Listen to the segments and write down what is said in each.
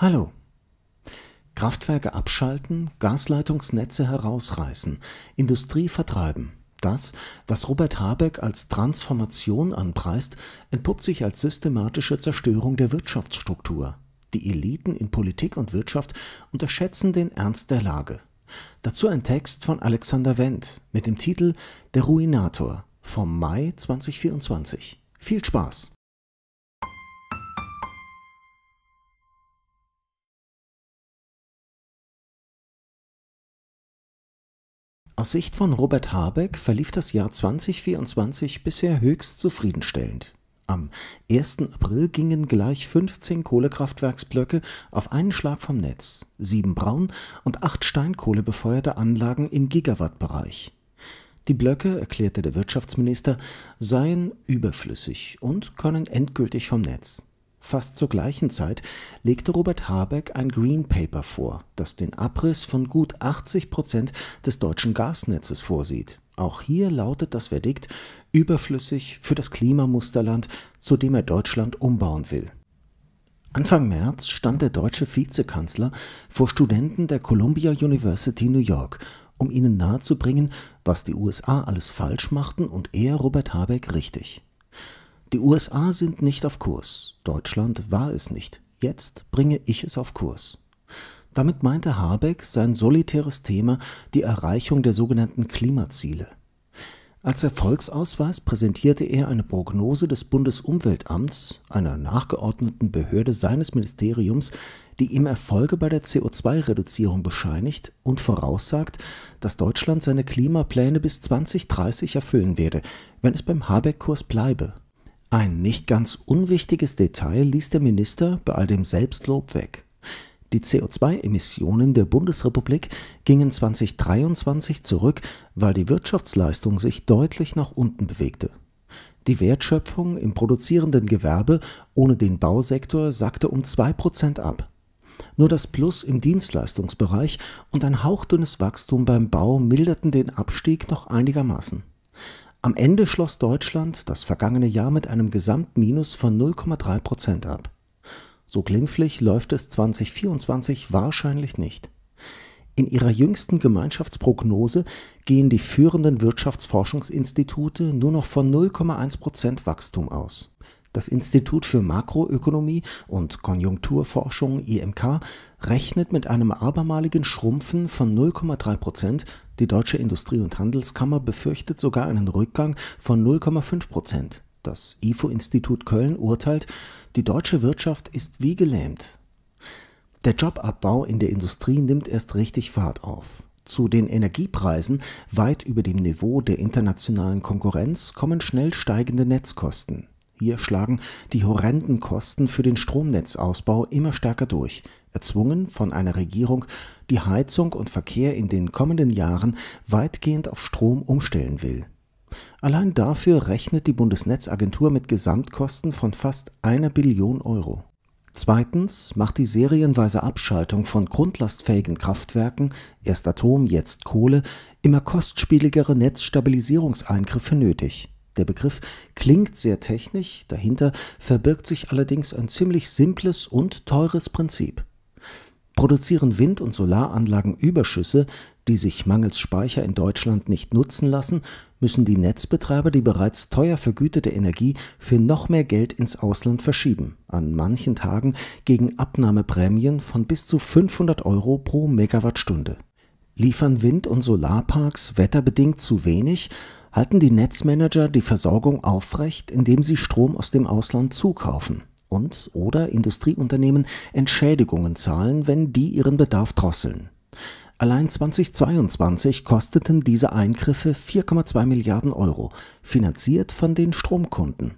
Hallo. Kraftwerke abschalten, Gasleitungsnetze herausreißen, Industrie vertreiben. Das, was Robert Habeck als Transformation anpreist, entpuppt sich als systematische Zerstörung der Wirtschaftsstruktur. Die Eliten in Politik und Wirtschaft unterschätzen den Ernst der Lage. Dazu ein Text von Alexander Wendt mit dem Titel Der Ruinator vom Mai 2024. Viel Spaß! Aus Sicht von Robert Habeck verlief das Jahr 2024 bisher höchst zufriedenstellend. Am 1. April gingen gleich 15 Kohlekraftwerksblöcke auf einen Schlag vom Netz, sieben Braun- und acht Steinkohlebefeuerte Anlagen im Gigawattbereich. Die Blöcke, erklärte der Wirtschaftsminister, seien überflüssig und können endgültig vom Netz. Fast zur gleichen Zeit legte Robert Habeck ein Green Paper vor, das den Abriss von gut 80 Prozent des deutschen Gasnetzes vorsieht. Auch hier lautet das Verdikt überflüssig für das Klimamusterland, zu dem er Deutschland umbauen will. Anfang März stand der deutsche Vizekanzler vor Studenten der Columbia University New York, um ihnen nahezubringen, was die USA alles falsch machten und er, Robert Habeck, richtig. Die USA sind nicht auf Kurs, Deutschland war es nicht, jetzt bringe ich es auf Kurs. Damit meinte Habeck sein solitäres Thema die Erreichung der sogenannten Klimaziele. Als Erfolgsausweis präsentierte er eine Prognose des Bundesumweltamts, einer nachgeordneten Behörde seines Ministeriums, die ihm Erfolge bei der CO2-Reduzierung bescheinigt und voraussagt, dass Deutschland seine Klimapläne bis 2030 erfüllen werde, wenn es beim Habeck-Kurs bleibe. Ein nicht ganz unwichtiges Detail ließ der Minister bei all dem Selbstlob weg. Die CO2-Emissionen der Bundesrepublik gingen 2023 zurück, weil die Wirtschaftsleistung sich deutlich nach unten bewegte. Die Wertschöpfung im produzierenden Gewerbe ohne den Bausektor sackte um 2% ab. Nur das Plus im Dienstleistungsbereich und ein hauchdünnes Wachstum beim Bau milderten den Abstieg noch einigermaßen. Am Ende schloss Deutschland das vergangene Jahr mit einem Gesamtminus von 0,3 Prozent ab. So glimpflich läuft es 2024 wahrscheinlich nicht. In ihrer jüngsten Gemeinschaftsprognose gehen die führenden Wirtschaftsforschungsinstitute nur noch von 0,1 Prozent Wachstum aus. Das Institut für Makroökonomie und Konjunkturforschung IMK rechnet mit einem abermaligen Schrumpfen von 0,3 Prozent. Die Deutsche Industrie- und Handelskammer befürchtet sogar einen Rückgang von 0,5 Prozent. Das IFO-Institut Köln urteilt, die deutsche Wirtschaft ist wie gelähmt. Der Jobabbau in der Industrie nimmt erst richtig Fahrt auf. Zu den Energiepreisen weit über dem Niveau der internationalen Konkurrenz kommen schnell steigende Netzkosten. Hier schlagen die horrenden Kosten für den Stromnetzausbau immer stärker durch, erzwungen von einer Regierung, die Heizung und Verkehr in den kommenden Jahren weitgehend auf Strom umstellen will. Allein dafür rechnet die Bundesnetzagentur mit Gesamtkosten von fast einer Billion Euro. Zweitens macht die serienweise Abschaltung von grundlastfähigen Kraftwerken, erst Atom, jetzt Kohle, immer kostspieligere Netzstabilisierungseingriffe nötig. Der Begriff klingt sehr technisch, dahinter verbirgt sich allerdings ein ziemlich simples und teures Prinzip. Produzieren Wind- und Solaranlagen Überschüsse, die sich mangels Speicher in Deutschland nicht nutzen lassen, müssen die Netzbetreiber die bereits teuer vergütete Energie für noch mehr Geld ins Ausland verschieben, an manchen Tagen gegen Abnahmeprämien von bis zu 500 Euro pro Megawattstunde. Liefern Wind- und Solarparks wetterbedingt zu wenig, halten die Netzmanager die Versorgung aufrecht, indem sie Strom aus dem Ausland zukaufen und oder Industrieunternehmen Entschädigungen zahlen, wenn die ihren Bedarf drosseln. Allein 2022 kosteten diese Eingriffe 4,2 Milliarden Euro, finanziert von den Stromkunden.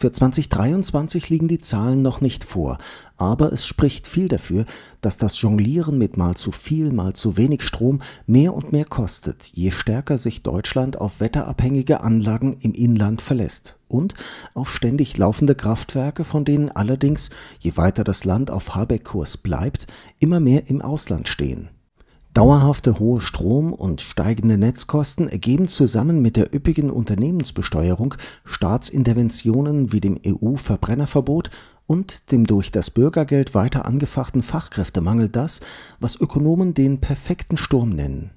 Für 2023 liegen die Zahlen noch nicht vor, aber es spricht viel dafür, dass das Jonglieren mit mal zu viel, mal zu wenig Strom mehr und mehr kostet, je stärker sich Deutschland auf wetterabhängige Anlagen im Inland verlässt und auf ständig laufende Kraftwerke, von denen allerdings, je weiter das Land auf Habeck-Kurs bleibt, immer mehr im Ausland stehen. Dauerhafte hohe Strom- und steigende Netzkosten ergeben zusammen mit der üppigen Unternehmensbesteuerung, Staatsinterventionen wie dem EU-Verbrennerverbot und dem durch das Bürgergeld weiter angefachten Fachkräftemangel das, was Ökonomen den perfekten Sturm nennen.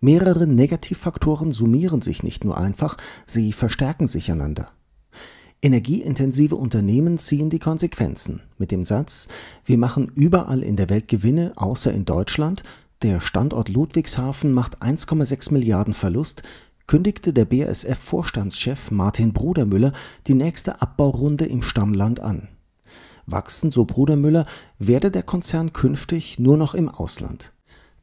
Mehrere Negativfaktoren summieren sich nicht nur einfach, sie verstärken sich einander. Energieintensive Unternehmen ziehen die Konsequenzen mit dem Satz, wir machen überall in der Welt Gewinne, außer in Deutschland, der Standort Ludwigshafen macht 1,6 Milliarden Verlust, kündigte der BASF-Vorstandschef Martin Brudermüller die nächste Abbaurunde im Stammland an. Wachsen, so Brudermüller, werde der Konzern künftig nur noch im Ausland.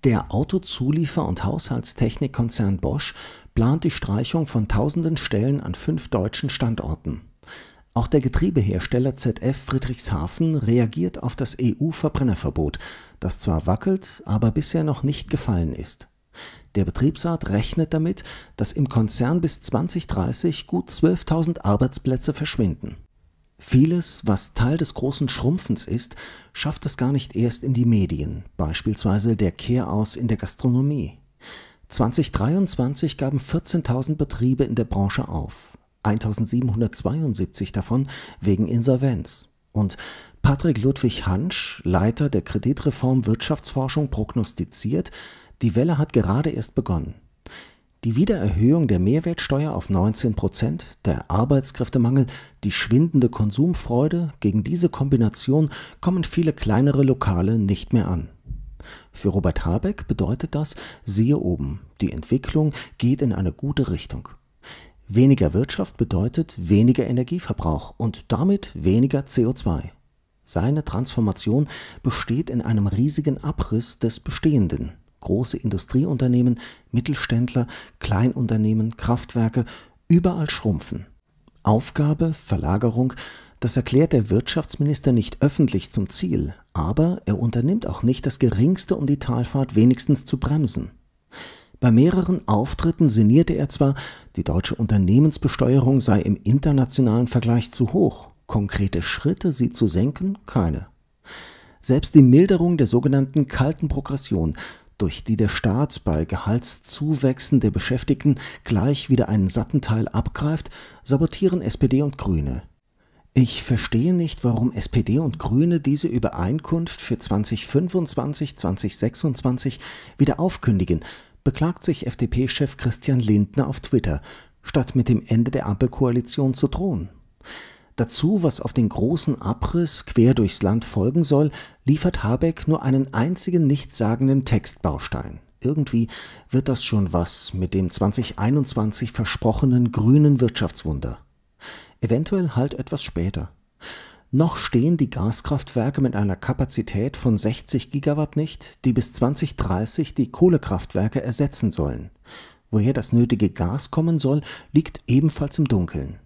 Der Autozuliefer- und Haushaltstechnikkonzern Bosch plant die Streichung von tausenden Stellen an fünf deutschen Standorten auch der Getriebehersteller ZF Friedrichshafen reagiert auf das EU-Verbrennerverbot, das zwar wackelt, aber bisher noch nicht gefallen ist. Der Betriebsrat rechnet damit, dass im Konzern bis 2030 gut 12.000 Arbeitsplätze verschwinden. Vieles, was Teil des großen Schrumpfens ist, schafft es gar nicht erst in die Medien, beispielsweise der Kehraus in der Gastronomie. 2023 gaben 14.000 Betriebe in der Branche auf. 1772 davon wegen Insolvenz. Und Patrick Ludwig Hansch, Leiter der Kreditreform Wirtschaftsforschung, prognostiziert, die Welle hat gerade erst begonnen. Die Wiedererhöhung der Mehrwertsteuer auf 19 Prozent, der Arbeitskräftemangel, die schwindende Konsumfreude, gegen diese Kombination kommen viele kleinere Lokale nicht mehr an. Für Robert Habeck bedeutet das, siehe oben, die Entwicklung geht in eine gute Richtung. Weniger Wirtschaft bedeutet weniger Energieverbrauch und damit weniger CO2. Seine Transformation besteht in einem riesigen Abriss des Bestehenden. Große Industrieunternehmen, Mittelständler, Kleinunternehmen, Kraftwerke, überall schrumpfen. Aufgabe, Verlagerung, das erklärt der Wirtschaftsminister nicht öffentlich zum Ziel, aber er unternimmt auch nicht das Geringste, um die Talfahrt wenigstens zu bremsen. Bei mehreren Auftritten sinnierte er zwar, die deutsche Unternehmensbesteuerung sei im internationalen Vergleich zu hoch, konkrete Schritte, sie zu senken, keine. Selbst die Milderung der sogenannten kalten Progression, durch die der Staat bei Gehaltszuwächsen der Beschäftigten gleich wieder einen satten Teil abgreift, sabotieren SPD und Grüne. Ich verstehe nicht, warum SPD und Grüne diese Übereinkunft für 2025, 2026 wieder aufkündigen, beklagt sich FDP-Chef Christian Lindner auf Twitter, statt mit dem Ende der Ampelkoalition zu drohen. Dazu, was auf den großen Abriss quer durchs Land folgen soll, liefert Habeck nur einen einzigen nichtssagenden Textbaustein. Irgendwie wird das schon was mit dem 2021 versprochenen grünen Wirtschaftswunder. Eventuell halt etwas später noch stehen die Gaskraftwerke mit einer Kapazität von 60 Gigawatt nicht, die bis 2030 die Kohlekraftwerke ersetzen sollen. Woher das nötige Gas kommen soll, liegt ebenfalls im Dunkeln.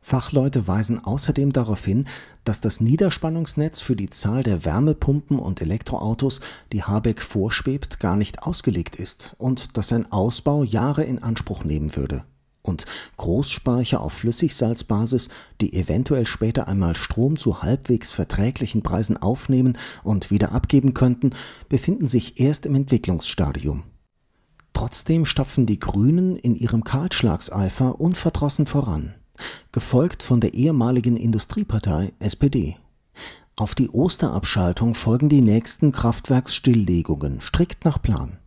Fachleute weisen außerdem darauf hin, dass das Niederspannungsnetz für die Zahl der Wärmepumpen und Elektroautos, die Habeck vorschwebt, gar nicht ausgelegt ist und dass sein Ausbau Jahre in Anspruch nehmen würde und Großspeicher auf Flüssigsalzbasis, die eventuell später einmal Strom zu halbwegs verträglichen Preisen aufnehmen und wieder abgeben könnten, befinden sich erst im Entwicklungsstadium. Trotzdem stapfen die Grünen in ihrem Kahlschlagseifer unverdrossen voran, gefolgt von der ehemaligen Industriepartei SPD. Auf die Osterabschaltung folgen die nächsten Kraftwerksstilllegungen strikt nach Plan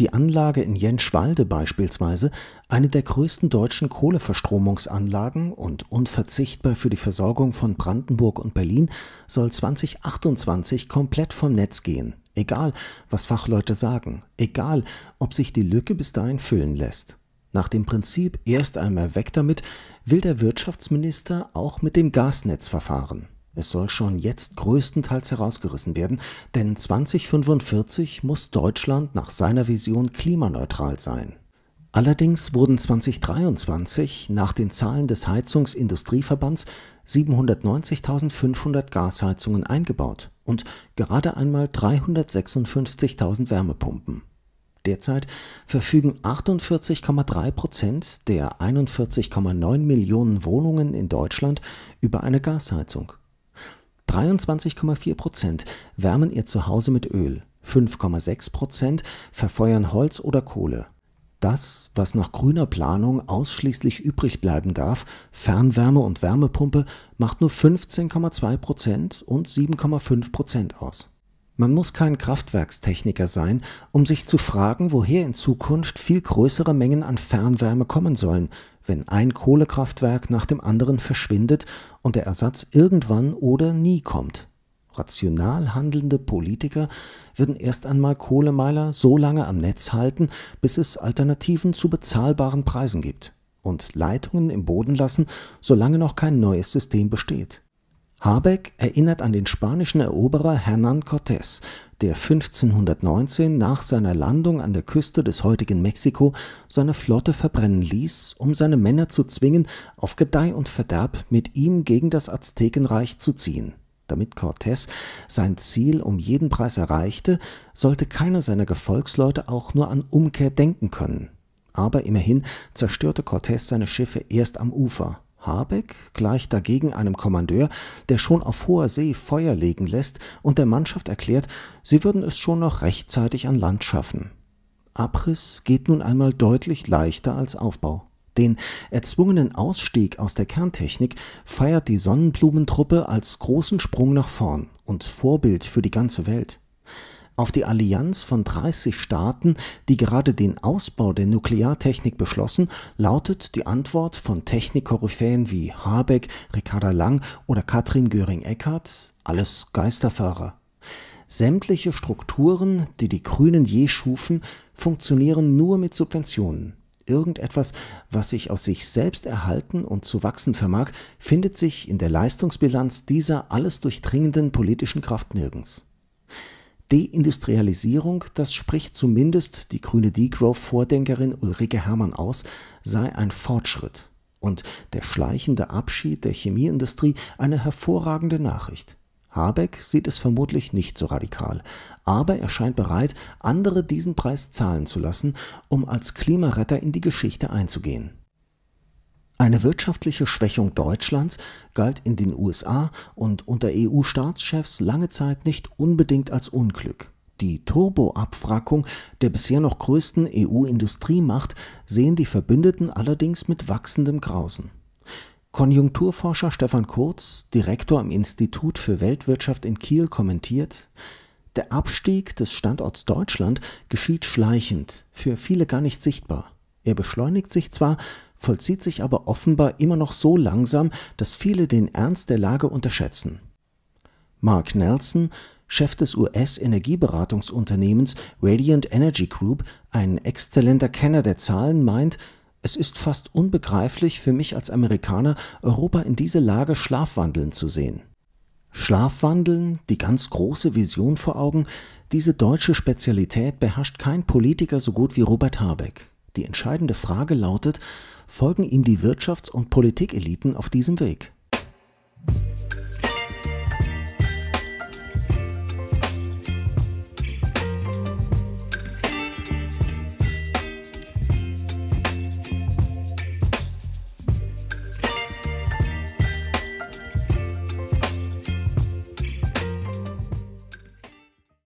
die Anlage in Jenschwalde beispielsweise, eine der größten deutschen Kohleverstromungsanlagen und unverzichtbar für die Versorgung von Brandenburg und Berlin, soll 2028 komplett vom Netz gehen, egal was Fachleute sagen, egal ob sich die Lücke bis dahin füllen lässt. Nach dem Prinzip erst einmal weg damit will der Wirtschaftsminister auch mit dem Gasnetz verfahren. Es soll schon jetzt größtenteils herausgerissen werden, denn 2045 muss Deutschland nach seiner Vision klimaneutral sein. Allerdings wurden 2023 nach den Zahlen des Heizungsindustrieverbands 790.500 Gasheizungen eingebaut und gerade einmal 356.000 Wärmepumpen. Derzeit verfügen 48,3 Prozent der 41,9 Millionen Wohnungen in Deutschland über eine Gasheizung. 23,4 Prozent wärmen ihr Zuhause mit Öl, 5,6 Prozent verfeuern Holz oder Kohle. Das, was nach grüner Planung ausschließlich übrig bleiben darf, Fernwärme und Wärmepumpe, macht nur 15,2 Prozent und 7,5 Prozent aus. Man muss kein Kraftwerkstechniker sein, um sich zu fragen, woher in Zukunft viel größere Mengen an Fernwärme kommen sollen, wenn ein Kohlekraftwerk nach dem anderen verschwindet und der Ersatz irgendwann oder nie kommt. Rational handelnde Politiker würden erst einmal Kohlemeiler so lange am Netz halten, bis es Alternativen zu bezahlbaren Preisen gibt und Leitungen im Boden lassen, solange noch kein neues System besteht. Habeck erinnert an den spanischen Eroberer Hernán Cortés, der 1519 nach seiner Landung an der Küste des heutigen Mexiko seine Flotte verbrennen ließ, um seine Männer zu zwingen, auf Gedeih und Verderb mit ihm gegen das Aztekenreich zu ziehen. Damit Cortés sein Ziel um jeden Preis erreichte, sollte keiner seiner Gefolgsleute auch nur an Umkehr denken können. Aber immerhin zerstörte Cortés seine Schiffe erst am Ufer Habeck gleicht dagegen einem Kommandeur, der schon auf hoher See Feuer legen lässt und der Mannschaft erklärt, sie würden es schon noch rechtzeitig an Land schaffen. Abriss geht nun einmal deutlich leichter als Aufbau. Den erzwungenen Ausstieg aus der Kerntechnik feiert die Sonnenblumentruppe als großen Sprung nach vorn und Vorbild für die ganze Welt auf die Allianz von 30 Staaten, die gerade den Ausbau der Nukleartechnik beschlossen, lautet die Antwort von Technikkoryphäen wie Habeck, Ricarda Lang oder Katrin Göring-Eckardt alles Geisterfahrer. Sämtliche Strukturen, die die Grünen je schufen, funktionieren nur mit Subventionen. Irgendetwas, was sich aus sich selbst erhalten und zu wachsen vermag, findet sich in der Leistungsbilanz dieser alles durchdringenden politischen Kraft nirgends. Deindustrialisierung, das spricht zumindest die grüne Degrowth-Vordenkerin Ulrike Herrmann aus, sei ein Fortschritt und der schleichende Abschied der Chemieindustrie eine hervorragende Nachricht. Habeck sieht es vermutlich nicht so radikal, aber er scheint bereit, andere diesen Preis zahlen zu lassen, um als Klimaretter in die Geschichte einzugehen. Eine wirtschaftliche Schwächung Deutschlands galt in den USA und unter EU-Staatschefs lange Zeit nicht unbedingt als Unglück. Die Turboabwrackung der bisher noch größten EU-Industriemacht sehen die Verbündeten allerdings mit wachsendem Grausen. Konjunkturforscher Stefan Kurz, Direktor am Institut für Weltwirtschaft in Kiel, kommentiert, der Abstieg des Standorts Deutschland geschieht schleichend, für viele gar nicht sichtbar. Er beschleunigt sich zwar, vollzieht sich aber offenbar immer noch so langsam, dass viele den Ernst der Lage unterschätzen. Mark Nelson, Chef des US-Energieberatungsunternehmens Radiant Energy Group, ein exzellenter Kenner der Zahlen, meint, es ist fast unbegreiflich für mich als Amerikaner, Europa in diese Lage schlafwandeln zu sehen. Schlafwandeln, die ganz große Vision vor Augen, diese deutsche Spezialität beherrscht kein Politiker so gut wie Robert Habeck. Die entscheidende Frage lautet, folgen ihm die Wirtschafts- und Politikeliten auf diesem Weg?